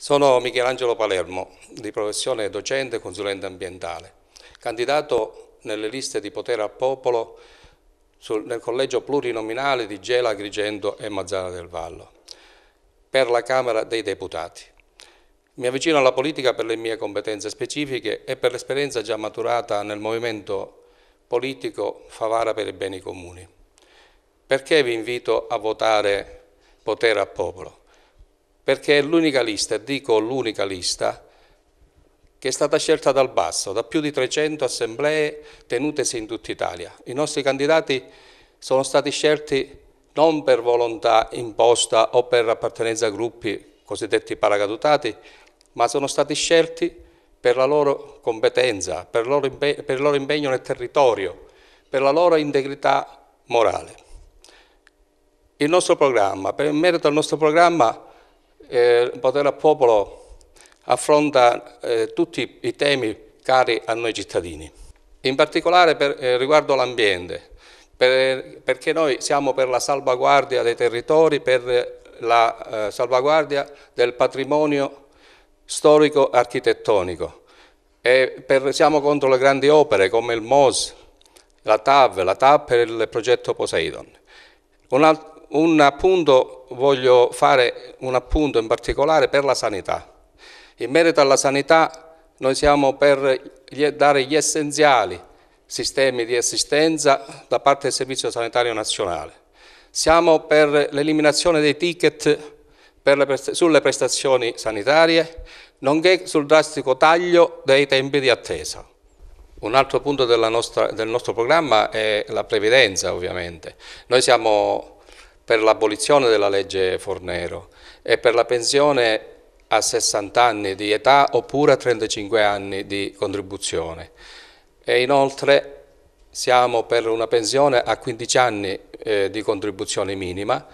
Sono Michelangelo Palermo, di professione docente e consulente ambientale, candidato nelle liste di potere al popolo sul, nel collegio plurinominale di Gela, Agrigento e Mazzara del Vallo, per la Camera dei Deputati. Mi avvicino alla politica per le mie competenze specifiche e per l'esperienza già maturata nel movimento politico Favara per i beni comuni. Perché vi invito a votare potere al popolo? perché è l'unica lista, e dico l'unica lista, che è stata scelta dal basso, da più di 300 assemblee tenutesi in tutta Italia. I nostri candidati sono stati scelti non per volontà imposta o per appartenenza a gruppi cosiddetti paracadutati, ma sono stati scelti per la loro competenza, per il loro, impe per il loro impegno nel territorio, per la loro integrità morale. Il nostro programma, per merito al nostro programma, eh, il al popolo affronta eh, tutti i temi cari a noi cittadini, in particolare per, eh, riguardo l'ambiente, per, perché noi siamo per la salvaguardia dei territori, per la eh, salvaguardia del patrimonio storico architettonico. E per, siamo contro le grandi opere come il MOS, la TAV, la TAP e il progetto Poseidon. Un, Una, un appunto, voglio fare un appunto in particolare per la sanità. In merito alla sanità noi siamo per dare gli essenziali sistemi di assistenza da parte del Servizio Sanitario Nazionale. Siamo per l'eliminazione dei ticket prest sulle prestazioni sanitarie, nonché sul drastico taglio dei tempi di attesa. Un altro punto nostra, del nostro programma è la previdenza ovviamente. Noi siamo per l'abolizione della legge Fornero e per la pensione a 60 anni di età oppure a 35 anni di contribuzione. E inoltre siamo per una pensione a 15 anni eh, di contribuzione minima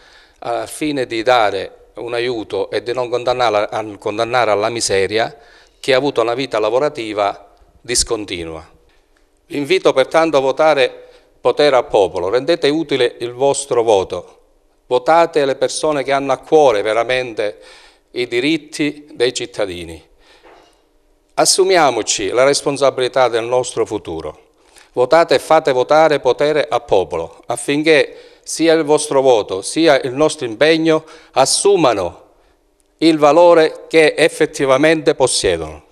al fine di dare un aiuto e di non condannare, condannare alla miseria chi ha avuto una vita lavorativa discontinua. Vi invito pertanto a votare potere al popolo, rendete utile il vostro voto votate le persone che hanno a cuore veramente i diritti dei cittadini. Assumiamoci la responsabilità del nostro futuro. Votate e fate votare potere al popolo affinché sia il vostro voto sia il nostro impegno assumano il valore che effettivamente possiedono.